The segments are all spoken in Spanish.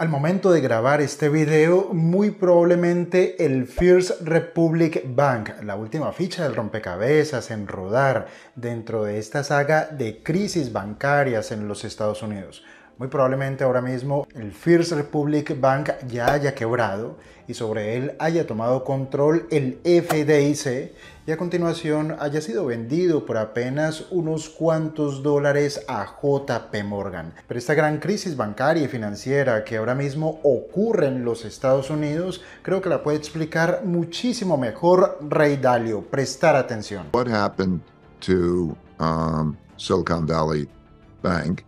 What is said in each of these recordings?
Al momento de grabar este video, muy probablemente el First Republic Bank, la última ficha del rompecabezas en rodar dentro de esta saga de crisis bancarias en los Estados Unidos. Muy probablemente ahora mismo el First Republic Bank ya haya quebrado y sobre él haya tomado control el FDIC y a continuación haya sido vendido por apenas unos cuantos dólares a JP Morgan. Pero esta gran crisis bancaria y financiera que ahora mismo ocurre en los Estados Unidos, creo que la puede explicar muchísimo mejor Ray Dalio. Prestar atención. What happened to um, Silicon Valley Bank?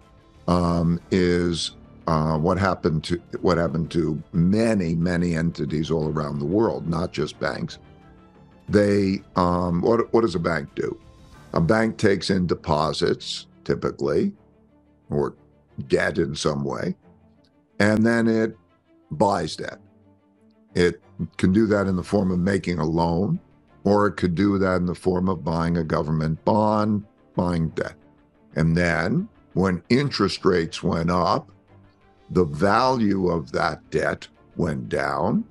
um, is uh, what happened to what happened to many many entities all around the world, not just banks. They um, what, what does a bank do? A bank takes in deposits typically, or debt in some way, and then it buys debt. It can do that in the form of making a loan, or it could do that in the form of buying a government bond, buying debt. And then when interest rates went up, the value of that debt went down.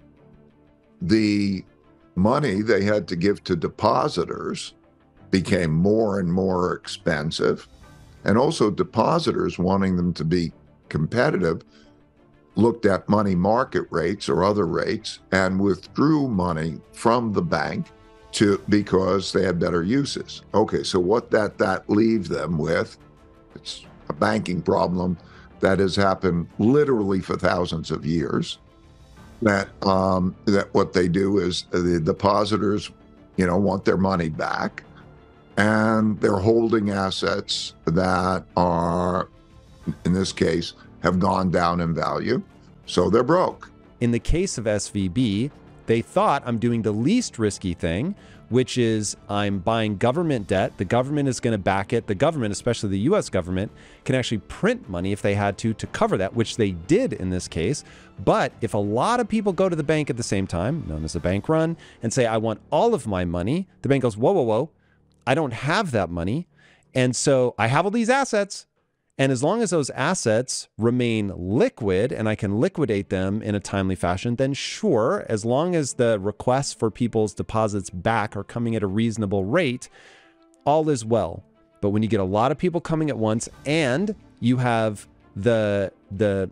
The money they had to give to depositors became more and more expensive. And also, depositors wanting them to be competitive looked at money market rates or other rates and withdrew money from the bank to because they had better uses. Okay, so what that that leave them with? It's a banking problem that has happened literally for thousands of years. That um, that what they do is the depositors, you know, want their money back, and they're holding assets that are, in this case, have gone down in value, so they're broke. In the case of SVB, they thought I'm doing the least risky thing, which is I'm buying government debt. The government is going to back it. The government, especially the US government, can actually print money if they had to to cover that, which they did in this case. But if a lot of people go to the bank at the same time, known as a bank run, and say, I want all of my money, the bank goes, whoa, whoa, whoa, I don't have that money. And so I have all these assets, and as long as those assets remain liquid and I can liquidate them in a timely fashion, then sure, as long as the requests for people's deposits back are coming at a reasonable rate, all is well. But when you get a lot of people coming at once and you have the the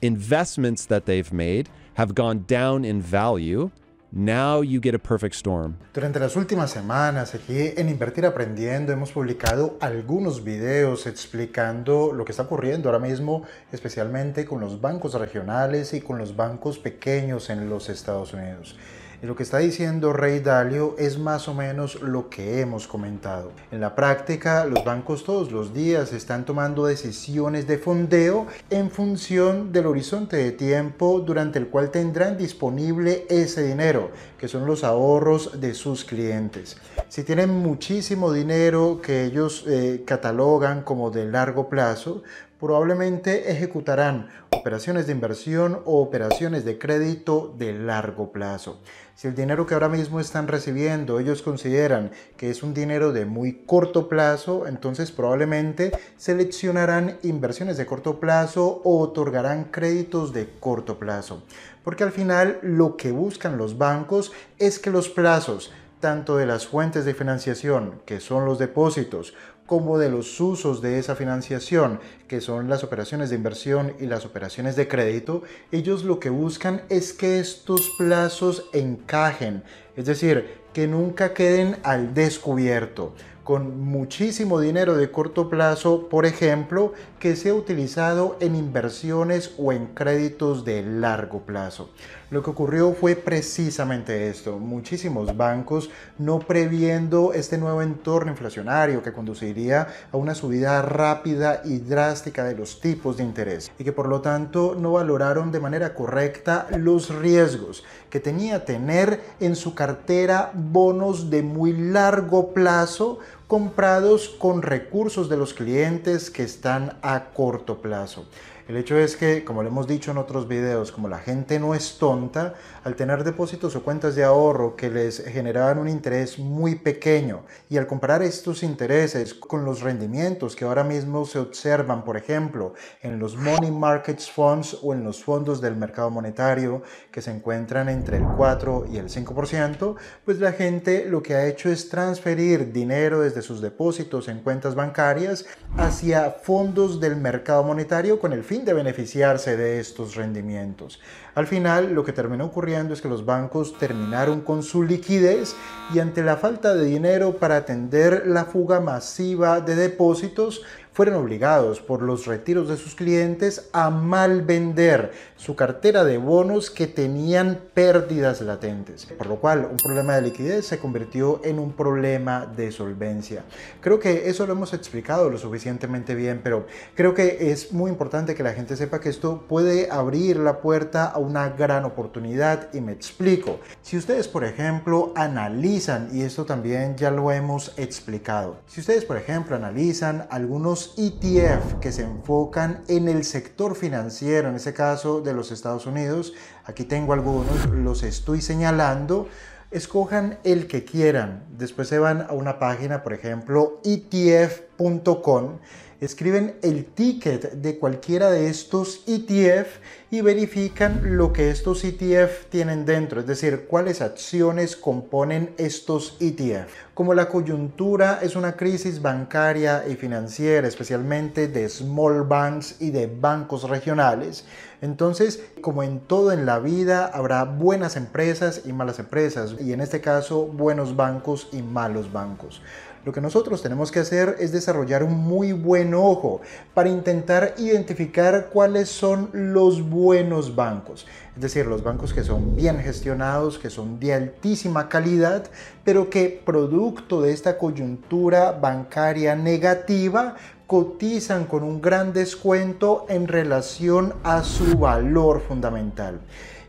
investments that they've made have gone down in value Now you get a perfect storm. Durante las últimas semanas aquí en Invertir Aprendiendo hemos publicado algunos videos explicando lo que está ocurriendo ahora mismo, especialmente con los bancos regionales y con los bancos pequeños en los Estados Unidos. Y lo que está diciendo Rey Dalio es más o menos lo que hemos comentado. En la práctica, los bancos todos los días están tomando decisiones de fondeo en función del horizonte de tiempo durante el cual tendrán disponible ese dinero, que son los ahorros de sus clientes. Si tienen muchísimo dinero que ellos eh, catalogan como de largo plazo, probablemente ejecutarán operaciones de inversión o operaciones de crédito de largo plazo. Si el dinero que ahora mismo están recibiendo ellos consideran que es un dinero de muy corto plazo, entonces probablemente seleccionarán inversiones de corto plazo o otorgarán créditos de corto plazo. Porque al final lo que buscan los bancos es que los plazos tanto de las fuentes de financiación, que son los depósitos, como de los usos de esa financiación, que son las operaciones de inversión y las operaciones de crédito, ellos lo que buscan es que estos plazos encajen, es decir, que nunca queden al descubierto, con muchísimo dinero de corto plazo, por ejemplo, que sea utilizado en inversiones o en créditos de largo plazo. Lo que ocurrió fue precisamente esto. Muchísimos bancos no previendo este nuevo entorno inflacionario que conduciría a una subida rápida y drástica de los tipos de interés y que por lo tanto no valoraron de manera correcta los riesgos que tenía tener en su cartera bonos de muy largo plazo comprados con recursos de los clientes que están a corto plazo. El hecho es que, como lo hemos dicho en otros videos, como la gente no es tonta, al tener depósitos o cuentas de ahorro que les generaban un interés muy pequeño y al comparar estos intereses con los rendimientos que ahora mismo se observan, por ejemplo, en los money markets funds o en los fondos del mercado monetario que se encuentran entre el 4 y el 5%, pues la gente lo que ha hecho es transferir dinero desde sus depósitos en cuentas bancarias hacia fondos del mercado monetario con el fin de beneficiarse de estos rendimientos. Al final, lo que terminó ocurriendo es que los bancos terminaron con su liquidez y ante la falta de dinero para atender la fuga masiva de depósitos, fueron obligados por los retiros de sus clientes a mal vender su cartera de bonos que tenían pérdidas latentes, por lo cual un problema de liquidez se convirtió en un problema de solvencia. Creo que eso lo hemos explicado lo suficientemente bien, pero creo que es muy importante que la gente sepa que esto puede abrir la puerta a una gran oportunidad y me explico. Si ustedes, por ejemplo, analizan, y esto también ya lo hemos explicado, si ustedes, por ejemplo, analizan algunos ETF que se enfocan en el sector financiero, en este caso de los Estados Unidos. Aquí tengo algunos, los estoy señalando escojan el que quieran. Después se van a una página, por ejemplo, etf.com, escriben el ticket de cualquiera de estos ETF y verifican lo que estos ETF tienen dentro, es decir, cuáles acciones componen estos ETF. Como la coyuntura es una crisis bancaria y financiera, especialmente de small banks y de bancos regionales, entonces, como en todo en la vida, habrá buenas empresas y malas empresas, y en este caso, buenos bancos y malos bancos. Lo que nosotros tenemos que hacer es desarrollar un muy buen ojo para intentar identificar cuáles son los buenos bancos. Es decir, los bancos que son bien gestionados, que son de altísima calidad, pero que producto de esta coyuntura bancaria negativa cotizan con un gran descuento en relación a su valor fundamental.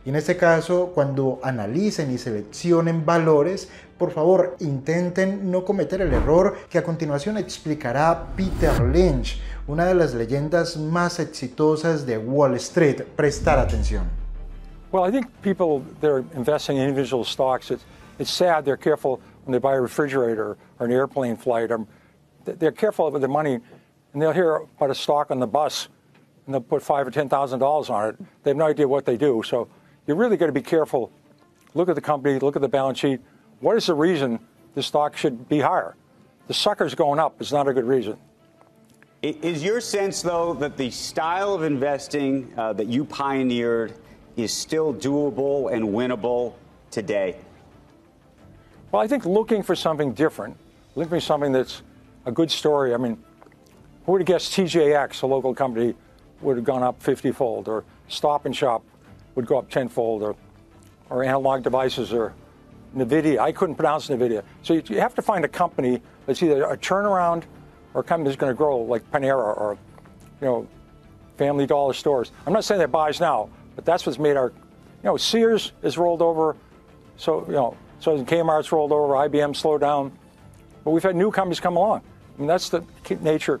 Y en este caso, cuando analicen y seleccionen valores, por favor intenten no cometer el error que a continuación explicará Peter Lynch, una de las leyendas más exitosas de Wall Street. Prestar atención. Well, I think people they're investing in individual stocks. It's, it's sad they're careful when they buy a refrigerator or an airplane flight. Um, they're careful with the money and they'll hear about a stock on the bus, and they'll put five or ten thousand dollars on it. They have no idea what they do. So you're really got to be careful. Look at the company. Look at the balance sheet. What is the reason the stock should be higher? The sucker's going up is not a good reason. Is your sense, though, that the style of investing uh, that you pioneered is still doable and winnable today? Well, I think looking for something different, looking for something that's a good story. I mean, I would have guessed TJX, a local company, would have gone up 50 fold, or Stop and Shop would go up 10 fold, or, or analog devices, or NVIDIA. I couldn't pronounce NVIDIA. So you, you have to find a company that's either a turnaround or a company that's going to grow, like Panera or, you know, Family Dollar stores. I'm not saying that buys now, but that's what's made our, you know, Sears is rolled over. So, you know, so Kmart's rolled over, IBM slowed down. But we've had new companies come along. I mean, that's the nature.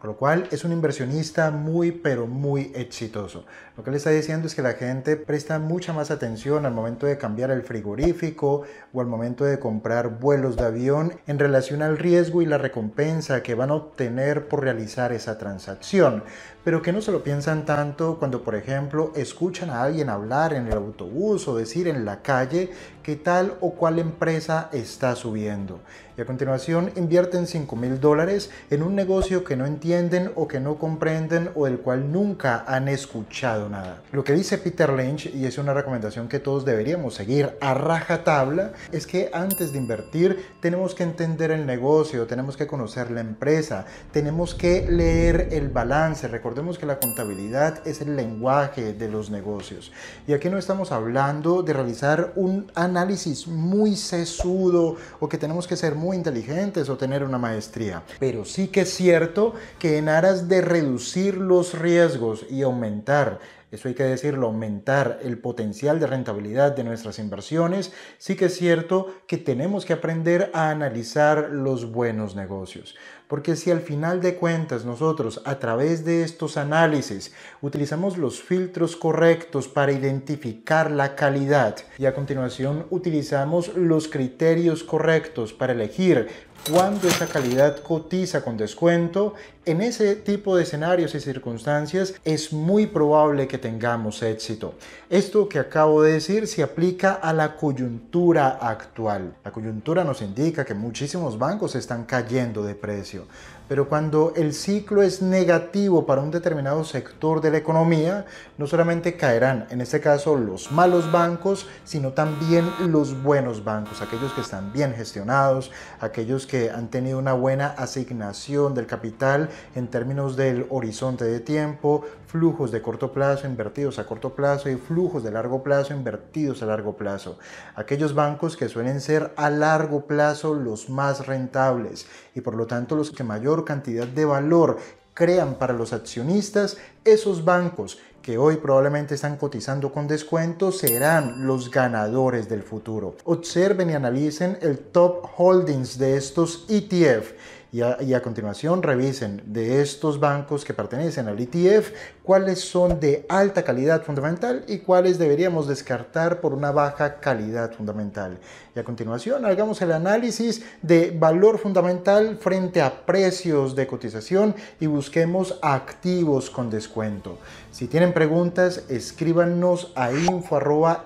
Con lo cual es un inversionista muy, pero muy exitoso. Lo que le está diciendo es que la gente presta mucha más atención al momento de cambiar el frigorífico o al momento de comprar vuelos de avión en relación al riesgo y la recompensa que van a obtener por realizar esa transacción. Pero que no se lo piensan tanto cuando, por ejemplo, escuchan a alguien hablar en el autobús o decir en la calle tal o cual empresa está subiendo. Y a continuación invierten 5 mil dólares en un negocio que no entienden o que no comprenden o del cual nunca han escuchado nada. Lo que dice Peter Lynch, y es una recomendación que todos deberíamos seguir a rajatabla, es que antes de invertir tenemos que entender el negocio, tenemos que conocer la empresa, tenemos que leer el balance. Recordemos que la contabilidad es el lenguaje de los negocios. Y aquí no estamos hablando de realizar un análisis análisis muy sesudo o que tenemos que ser muy inteligentes o tener una maestría. Pero sí que es cierto que en aras de reducir los riesgos y aumentar eso hay que decirlo, aumentar el potencial de rentabilidad de nuestras inversiones, sí que es cierto que tenemos que aprender a analizar los buenos negocios. Porque si al final de cuentas nosotros a través de estos análisis utilizamos los filtros correctos para identificar la calidad y a continuación utilizamos los criterios correctos para elegir cuando esa calidad cotiza con descuento, en ese tipo de escenarios y circunstancias es muy probable que tengamos éxito. Esto que acabo de decir se aplica a la coyuntura actual. La coyuntura nos indica que muchísimos bancos están cayendo de precio. Pero cuando el ciclo es negativo para un determinado sector de la economía, no solamente caerán, en este caso, los malos bancos, sino también los buenos bancos, aquellos que están bien gestionados, aquellos que han tenido una buena asignación del capital en términos del horizonte de tiempo, flujos de corto plazo invertidos a corto plazo y flujos de largo plazo invertidos a largo plazo. Aquellos bancos que suelen ser a largo plazo los más rentables y por lo tanto los que mayor cantidad de valor crean para los accionistas, esos bancos que hoy probablemente están cotizando con descuento serán los ganadores del futuro. Observen y analicen el top holdings de estos ETF y a, continuación revisen de estos bancos que pertenecen al ETF cuáles son de alta calidad fundamental y cuáles deberíamos descartar por una baja calidad fundamental. Y a continuación hagamos el análisis de valor fundamental frente a precios de cotización y busquemos activos con descuento. Si tienen preguntas, escríbanos a info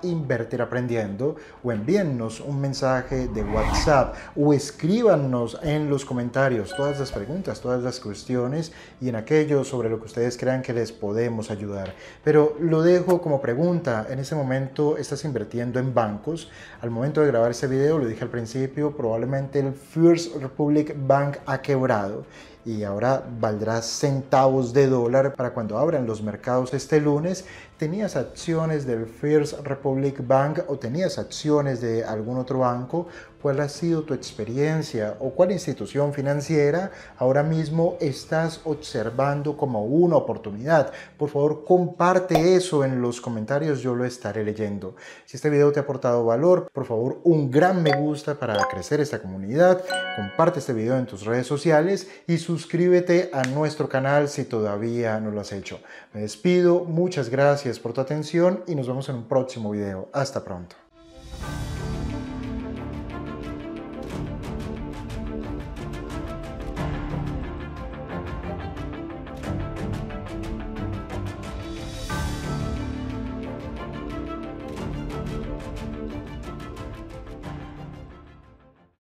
invertir aprendiendo o envíennos un mensaje de WhatsApp o escríbanos en los comentarios todas las preguntas, todas las cuestiones y en aquello sobre lo que ustedes crean que les podemos ayudar. Pero lo dejo como pregunta. En ese momento estás invirtiendo en bancos. Al momento de grabar ese video, lo dije al principio, probablemente el First Republic Bank ha quebrado y ahora valdrá centavos de dólar para cuando abran los mercados este lunes tenías acciones del First Republic Bank o tenías acciones de algún otro banco, cuál ha sido tu experiencia o cuál institución financiera ahora mismo estás observando como una oportunidad. Por favor, comparte eso en los comentarios, yo lo estaré leyendo. Si este video te ha aportado valor, por favor, un gran me gusta para crecer esta comunidad, comparte este video en tus redes sociales y suscríbete a nuestro canal si todavía no lo has hecho. Me despido, muchas gracias Gracias por tu atención y nos vemos en un próximo video. Hasta pronto.